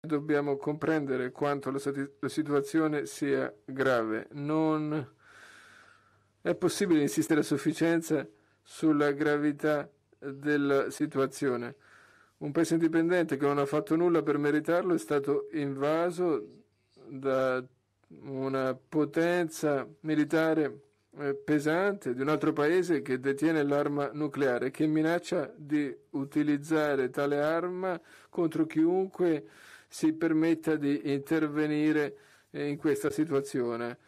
Dobbiamo comprendere quanto la, la situazione sia grave. Non è possibile insistere a sufficienza sulla gravità della situazione. Un paese indipendente che non ha fatto nulla per meritarlo è stato invaso da una potenza militare eh, pesante di un altro paese che detiene l'arma nucleare, che minaccia di utilizzare tale arma contro chiunque si permetta di intervenire in questa situazione.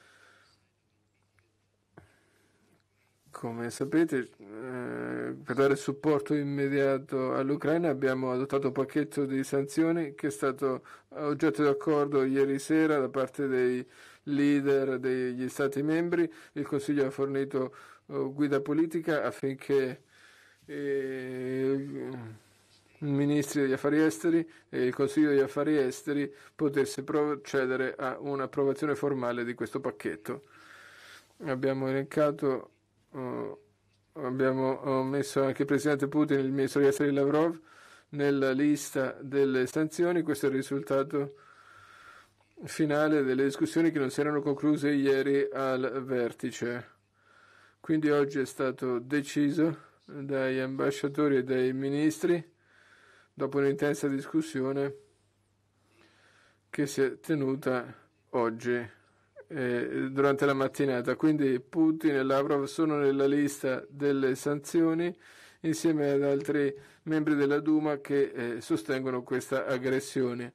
Come sapete, eh, per dare supporto immediato all'Ucraina abbiamo adottato un pacchetto di sanzioni che è stato oggetto di accordo ieri sera da parte dei leader degli Stati membri. Il Consiglio ha fornito eh, guida politica affinché eh, Ministri degli Affari Esteri e il Consiglio degli Affari Esteri potesse procedere a un'approvazione formale di questo pacchetto. Abbiamo elencato, eh, abbiamo oh, messo anche il Presidente Putin e il Ministro degli Esteri Lavrov nella lista delle sanzioni. Questo è il risultato finale delle discussioni che non si erano concluse ieri al vertice. Quindi oggi è stato deciso dagli ambasciatori e dai ministri dopo un'intensa discussione che si è tenuta oggi eh, durante la mattinata. Quindi Putin e Lavrov sono nella lista delle sanzioni insieme ad altri membri della Duma che eh, sostengono questa aggressione.